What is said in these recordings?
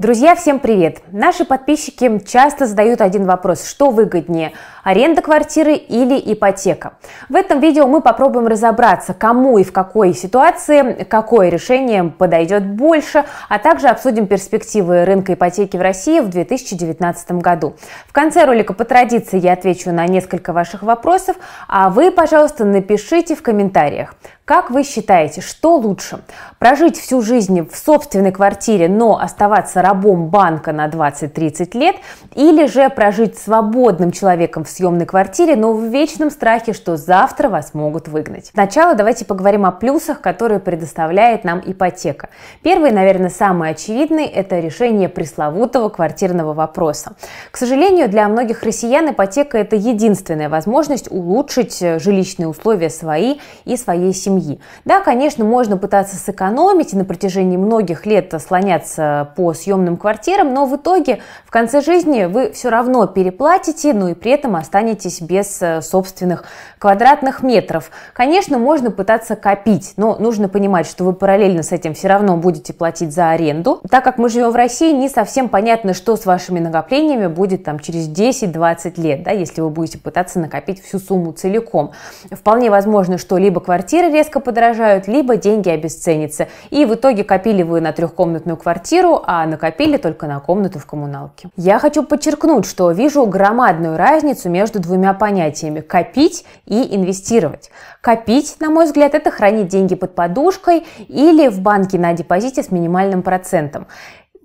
Друзья, всем привет! Наши подписчики часто задают один вопрос, что выгоднее – аренда квартиры или ипотека? В этом видео мы попробуем разобраться, кому и в какой ситуации какое решение подойдет больше, а также обсудим перспективы рынка ипотеки в России в 2019 году. В конце ролика по традиции я отвечу на несколько ваших вопросов, а вы, пожалуйста, напишите в комментариях, как вы считаете, что лучше? Прожить всю жизнь в собственной квартире, но оставаться рабом банка на 20-30 лет? Или же прожить свободным человеком в съемной квартире, но в вечном страхе, что завтра вас могут выгнать? Сначала давайте поговорим о плюсах, которые предоставляет нам ипотека. Первый, наверное, самый очевидный – это решение пресловутого квартирного вопроса. К сожалению, для многих россиян ипотека – это единственная возможность улучшить жилищные условия свои и своей семьи семьи. Да, конечно, можно пытаться сэкономить и на протяжении многих лет слоняться по съемным квартирам, но в итоге в конце жизни вы все равно переплатите, ну и при этом останетесь без э, собственных квадратных метров. Конечно, можно пытаться копить, но нужно понимать, что вы параллельно с этим все равно будете платить за аренду. Так как мы живем в России, не совсем понятно, что с вашими накоплениями будет там через 10-20 лет, да, если вы будете пытаться накопить всю сумму целиком. Вполне возможно, что либо квартира резко резко подорожают, либо деньги обесценятся. И в итоге копили вы на трехкомнатную квартиру, а накопили только на комнату в коммуналке. Я хочу подчеркнуть, что вижу громадную разницу между двумя понятиями – копить и инвестировать. Копить, на мой взгляд, это хранить деньги под подушкой или в банке на депозите с минимальным процентом.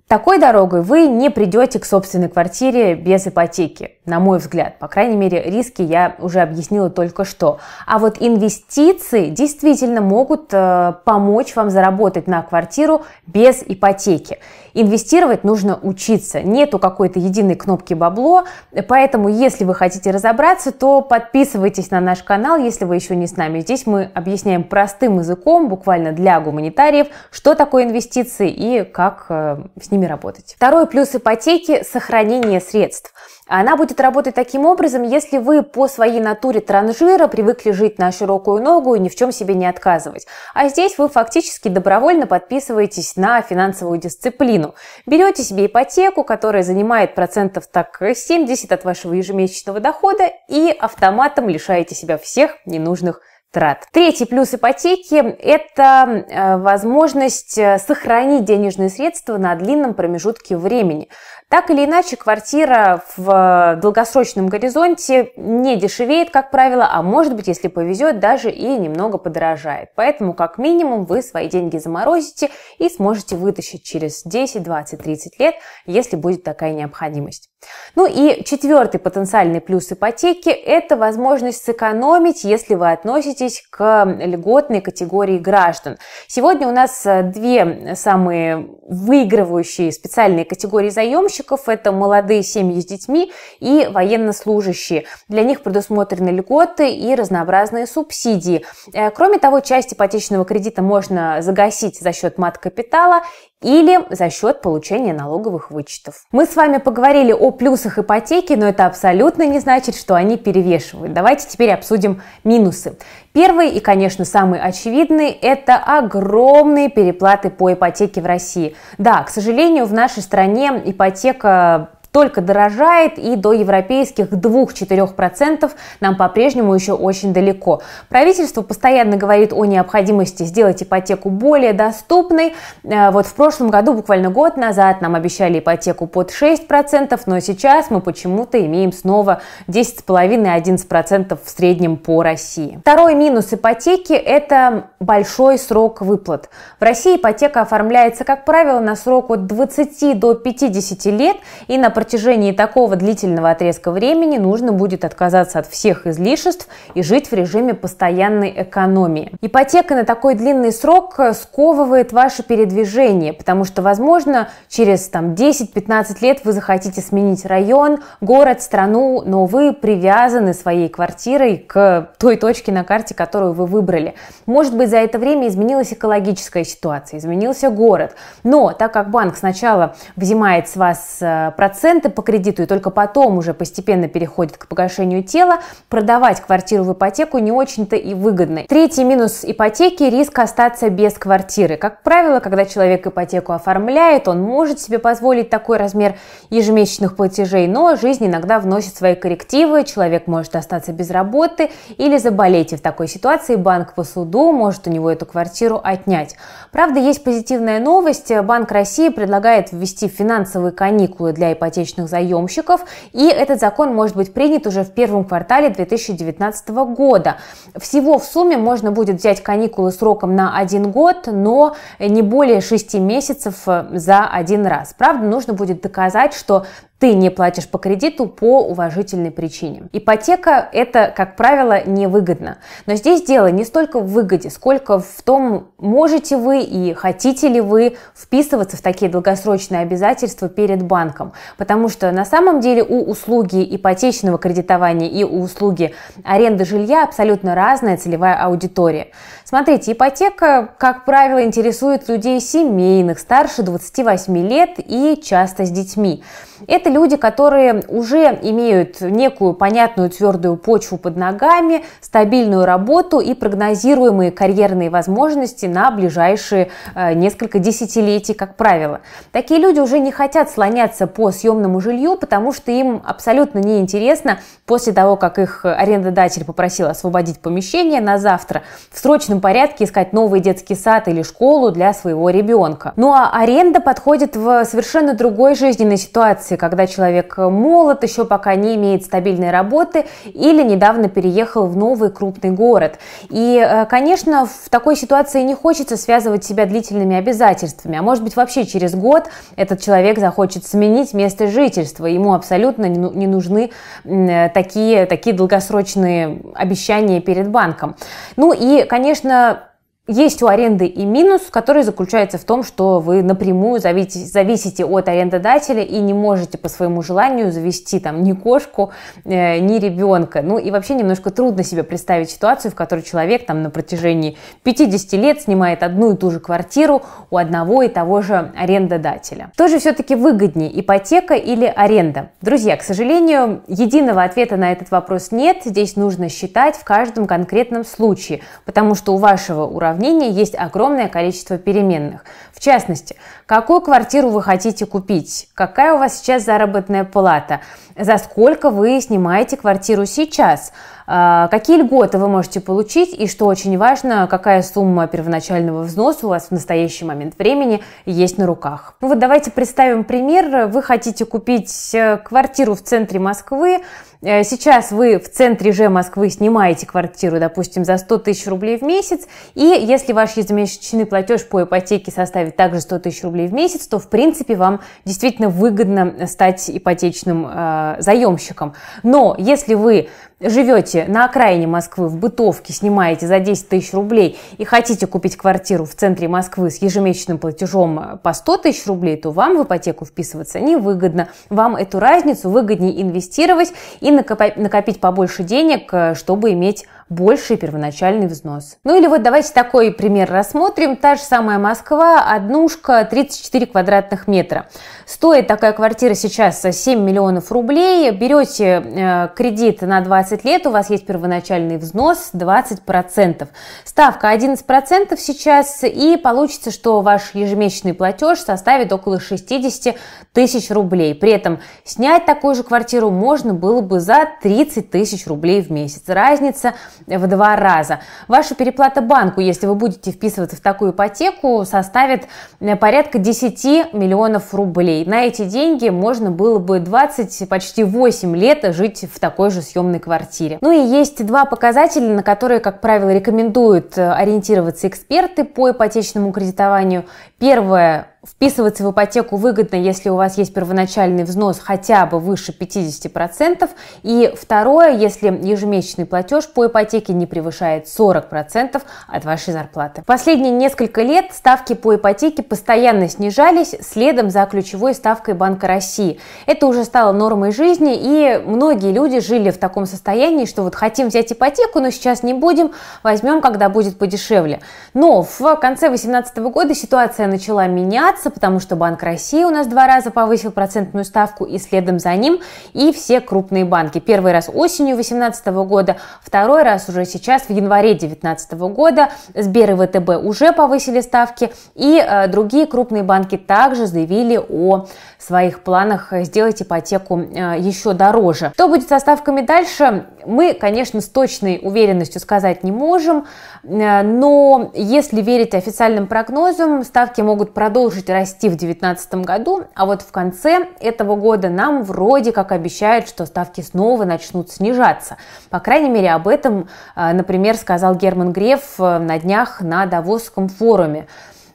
Такой дорогой вы не придете к собственной квартире без ипотеки, на мой взгляд. По крайней мере, риски я уже объяснила только что. А вот инвестиции действительно могут э, помочь вам заработать на квартиру без ипотеки. Инвестировать нужно учиться. Нету какой-то единой кнопки бабло, поэтому если вы хотите разобраться, то подписывайтесь на наш канал, если вы еще не с нами. Здесь мы объясняем простым языком, буквально для гуманитариев, что такое инвестиции и как э, с ними ними работать. Второй плюс ипотеки – сохранение средств. Она будет работать таким образом, если вы по своей натуре транжира привыкли жить на широкую ногу и ни в чем себе не отказывать. А здесь вы фактически добровольно подписываетесь на финансовую дисциплину. Берете себе ипотеку, которая занимает процентов так 70 от вашего ежемесячного дохода и автоматом лишаете себя всех ненужных средств трат. Третий плюс ипотеки – это э, возможность э, сохранить денежные средства на длинном промежутке времени. Так или иначе, квартира в э, долгосрочном горизонте не дешевеет, как правило, а может быть, если повезет, даже и немного подорожает. Поэтому, как минимум, вы свои деньги заморозите и сможете вытащить через 10, 20, 30 лет, если будет такая необходимость. Ну и четвертый потенциальный плюс ипотеки – это возможность сэкономить, если вы относитесь к льготной категории граждан. Сегодня у нас э, две самые выигрывающие специальные категории заемщиков – это молодые семьи с детьми и военнослужащие. Для них предусмотрены льготы и разнообразные субсидии. Э, кроме того, часть ипотечного кредита можно загасить за счет мат-капитала или за счет получения налоговых вычетов. Мы с вами поговорили о плюсах ипотеки, но это абсолютно не значит, что они перевешивают. Давайте теперь обсудим минусы. Первый и, конечно, самый очевидный – это огромные переплаты по ипотеке в России. Да, к сожалению, в нашей стране ипотека только дорожает и до европейских 2-4% нам по-прежнему еще очень далеко. Правительство постоянно говорит о необходимости сделать ипотеку более доступной. Э, вот в прошлом году, буквально год назад, нам обещали ипотеку под 6%, но сейчас мы почему-то имеем снова 10,5-11% в среднем по России. Второй минус ипотеки – это большой срок выплат. В России ипотека оформляется, как правило, на срок от 20 до 50 лет и на протяжении такого длительного отрезка времени нужно будет отказаться от всех излишеств и жить в режиме постоянной экономии. Ипотека на такой длинный срок э, сковывает ваше передвижение, потому что, возможно, через там, 10-15 лет вы захотите сменить район, город, страну, но вы привязаны своей квартирой к той точке на карте, которую вы выбрали. Может быть, за это время изменилась экологическая ситуация, изменился город. Но так как банк сначала взимает с вас э, процент, проценты по кредиту и только потом уже постепенно переходит к погашению тела, продавать квартиру в ипотеку не очень-то и выгодно. Третий минус ипотеки – риск остаться без квартиры. Как правило, когда человек ипотеку оформляет, он может себе позволить такой размер ежемесячных платежей, но жизнь иногда вносит свои коррективы, человек может остаться без работы или заболеть, и в такой ситуации банк по суду может у него эту квартиру отнять. Правда, есть позитивная новость. Банк России предлагает ввести финансовые каникулы для ипотеки ипотечных заемщиков, и этот закон может быть принят уже в первом квартале 2019 года. Всего в сумме можно будет взять каникулы сроком на один год, но не более 6 месяцев э, за один раз. Правда, нужно будет доказать, что ты не платишь по кредиту по уважительной причине. Ипотека это, как правило, невыгодно. Но здесь дело не столько в выгоде, сколько в том, можете вы и хотите ли вы вписываться в такие долгосрочные обязательства перед банком. Потому что на самом деле у услуги ипотечного кредитования и у услуги аренды жилья абсолютно разная целевая аудитория. Смотрите, ипотека, как правило, интересует людей семейных, старше 28 лет и часто с детьми. Это это люди, которые уже имеют некую понятную твердую почву под ногами, стабильную работу и прогнозируемые карьерные возможности на ближайшие э, несколько десятилетий, как правило. Такие люди уже не хотят слоняться по съемному жилью, потому что им абсолютно неинтересно после того, как их арендодатель попросил освободить помещение на завтра, в срочном порядке искать новый детский сад или школу для своего ребенка. Ну а аренда подходит в совершенно другой жизненной ситуации, когда когда человек молод, еще пока не имеет стабильной работы или недавно переехал в новый крупный город. И, э, конечно, в такой ситуации не хочется связывать себя длительными обязательствами, а может быть вообще через год этот человек захочет сменить место жительства, ему абсолютно не ну, нужны э, такие, такие долгосрочные обещания перед банком. Ну и, конечно, есть у аренды и минус, который заключается в том, что вы напрямую зависите от арендодателя и не можете по своему желанию завести там ни кошку, э, ни ребенка. Ну и вообще немножко трудно себе представить ситуацию, в которой человек там на протяжении 50 лет снимает одну и ту же квартиру у одного и того же арендодателя. Что же все-таки выгоднее, ипотека или аренда? Друзья, к сожалению, единого ответа на этот вопрос нет. Здесь нужно считать в каждом конкретном случае, потому что у вашего уровня уравнения есть огромное количество переменных. В частности, какую квартиру вы хотите купить, какая у вас сейчас заработная плата, за сколько вы снимаете квартиру сейчас, а, какие льготы вы можете получить и, что очень важно, какая сумма первоначального взноса у вас в настоящий момент времени есть на руках. Ну вот давайте представим пример. Вы хотите купить э, квартиру в центре Москвы, Э, сейчас вы в центре же Москвы снимаете квартиру, допустим, за 100 тысяч рублей в месяц, и если ваш ежемесячный платеж по ипотеке составит также 100 тысяч рублей в месяц, то, в принципе, вам действительно выгодно стать ипотечным э, заемщиком. Но если вы живете на окраине Москвы, в бытовке, снимаете за 10 тысяч рублей и хотите купить квартиру в центре Москвы с ежемесячным платежом по 100 тысяч рублей, то вам в ипотеку вписываться невыгодно. Вам эту разницу выгоднее инвестировать и накопить побольше денег, э, чтобы иметь больший первоначальный взнос. Ну или вот давайте такой пример рассмотрим. Та же самая Москва, однушка, 34 квадратных метра. Стоит такая квартира сейчас 7 миллионов рублей. Берете э, кредит на 20 лет, у вас есть первоначальный взнос 20%. Ставка 11% сейчас, и получится, что ваш ежемесячный платеж составит около 60 тысяч рублей. При этом снять такую же квартиру можно было бы за 30 тысяч рублей в месяц. Разница – в два раза. Ваша переплата банку, если вы будете вписываться в такую ипотеку, составит э, порядка 10 миллионов рублей. На эти деньги можно было бы 20, почти 8 лет жить в такой же съемной квартире. Ну и есть два показателя, на которые, как правило, рекомендуют э, ориентироваться эксперты по ипотечному кредитованию. Первое, вписываться в ипотеку выгодно, если у вас есть первоначальный взнос хотя бы выше 50%. И второе, если ежемесячный платеж по ипотеке не превышает 40% от вашей зарплаты. Последние несколько лет ставки по ипотеке постоянно снижались следом за ключевой ставкой Банка России. Это уже стало нормой жизни, и многие люди жили в таком состоянии, что вот хотим взять ипотеку, но сейчас не будем, возьмем, когда будет подешевле. Но в конце 2018 года ситуация Инфляция начала меняться, потому что Банк России у нас два раза повысил процентную ставку и следом за ним и все крупные банки. Первый раз осенью 2018 года, второй раз уже сейчас в январе 2019 года. Сбер и ВТБ уже повысили ставки и э, другие крупные банки также заявили о своих планах сделать ипотеку э, еще дороже. Что будет со ставками дальше, мы, конечно, с точной уверенностью сказать не можем, э, но если верить официальным прогнозам, ставки ставки могут продолжить расти в 2019 году, а вот в конце этого года нам вроде как обещают, что ставки снова начнут снижаться. По крайней мере, об этом, э, например, сказал Герман Греф э, на днях на Давосском форуме.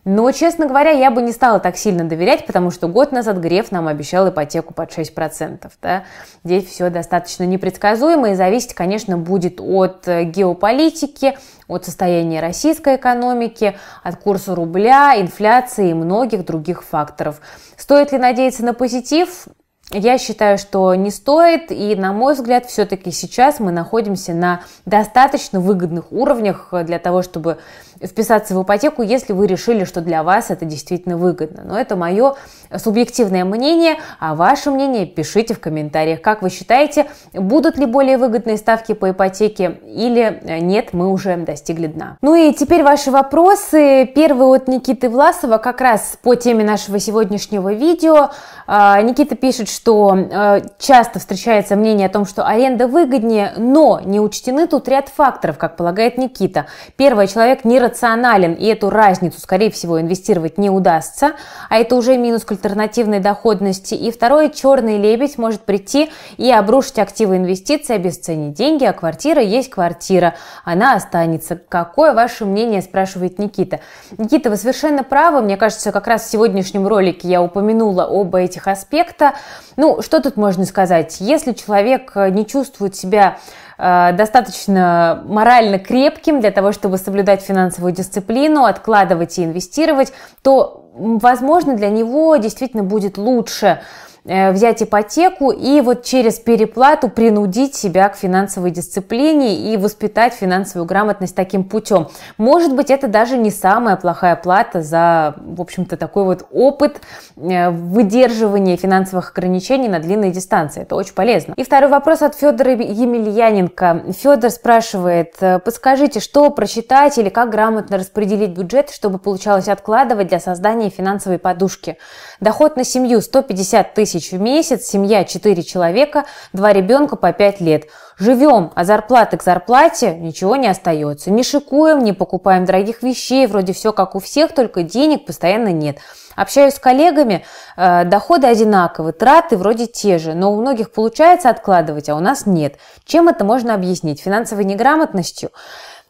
Но, честно говоря, я бы не стала так сильно доверять, потому что год назад Греф нам обещал ипотеку под 6%. Да? Здесь все достаточно непредсказуемо и зависеть, конечно, будет от э, геополитики, от состояния российской экономики, от курса рубля, инфляции и многих других факторов. Стоит ли надеяться на позитив? Я считаю, что не стоит, и на мой взгляд, все-таки сейчас мы находимся на достаточно выгодных уровнях э, для того, чтобы вписаться в ипотеку, если вы решили, что для вас это действительно выгодно. Но это мое субъективное мнение, а ваше мнение пишите в комментариях. Как вы считаете, будут ли более выгодные ставки по ипотеке или э, нет, мы уже достигли дна. Ну и теперь ваши вопросы. Первый от Никиты Власова как раз по теме нашего сегодняшнего видео. А, Никита пишет, что э, часто встречается мнение о том, что аренда выгоднее, но не учтены тут ряд факторов, как полагает Никита. Первое, человек не рационален, и эту разницу, скорее всего, инвестировать не удастся, а это уже минус к альтернативной доходности. И второе, черный лебедь может прийти и обрушить активы инвестиций, обесценить деньги, а квартира есть квартира, она останется. Какое ваше мнение, спрашивает Никита. Никита, вы совершенно правы, мне кажется, как раз в сегодняшнем ролике я упомянула оба этих аспекта. Ну, что тут можно сказать? Если человек э, не чувствует себя Э, достаточно морально крепким для того, чтобы соблюдать финансовую дисциплину, откладывать и инвестировать, то, возможно, для него действительно будет лучше Э, взять ипотеку и вот через переплату принудить себя к финансовой дисциплине и воспитать финансовую грамотность таким путем. Может быть, это даже не самая плохая плата за, в общем-то, такой вот опыт э, выдерживания финансовых ограничений на длинной дистанции. Это очень полезно. И второй вопрос от Федора Емельяненко. Федор спрашивает, э, подскажите, что прочитать или как грамотно распределить бюджет, чтобы получалось откладывать для создания финансовой подушки? Доход на семью 150 тысяч тысяч в месяц, семья 4 человека, два ребенка по 5 лет. Живем, а зарплаты к зарплате ничего не остается. Не шикуем, не покупаем дорогих вещей, вроде все как у всех, только денег постоянно нет. Общаюсь с коллегами, э, доходы одинаковые, траты вроде те же, но у многих получается откладывать, а у нас нет. Чем это можно объяснить? Финансовой неграмотностью?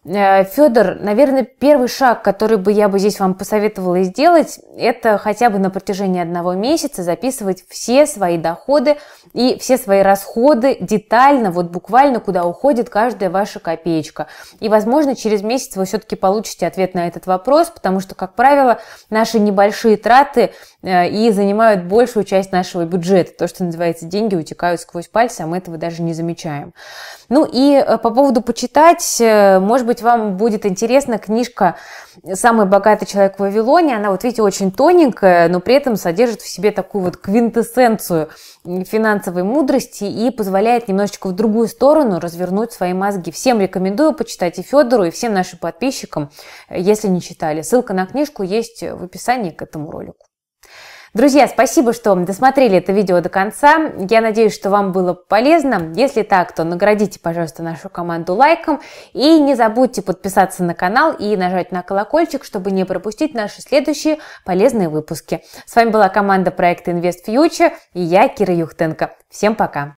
Э, Федор, наверное, первый шаг, который бы я бы здесь вам посоветовала сделать, это хотя бы на протяжении одного месяца записывать все свои доходы и все свои расходы детально, вот буквально, куда уходит каждая ваша копеечка. И, возможно, через месяц вы все-таки получите ответ на этот вопрос, потому что, как правило, наши небольшие траты э, и занимают большую часть нашего бюджета. То, что называется, деньги утекают сквозь пальцы, а мы этого даже не замечаем. Ну и э, по поводу почитать, может быть, быть, вам будет интересна книжка «Самый богатый человек в Вавилоне». Она, вот видите, очень тоненькая, но при этом содержит в себе такую вот квинтэссенцию финансовой мудрости и позволяет немножечко в другую сторону развернуть свои мозги. Всем рекомендую почитать и Федору, и всем нашим подписчикам, если не читали. Ссылка на книжку есть в описании к этому ролику. Друзья, спасибо, что досмотрели это видео до конца. Я надеюсь, что вам было полезно. Если так, то наградите, пожалуйста, нашу команду лайком. И не забудьте подписаться на канал и нажать на колокольчик, чтобы не пропустить наши следующие полезные выпуски. С вами была команда проекта Invest Future и я, Кира Юхтенко. Всем пока!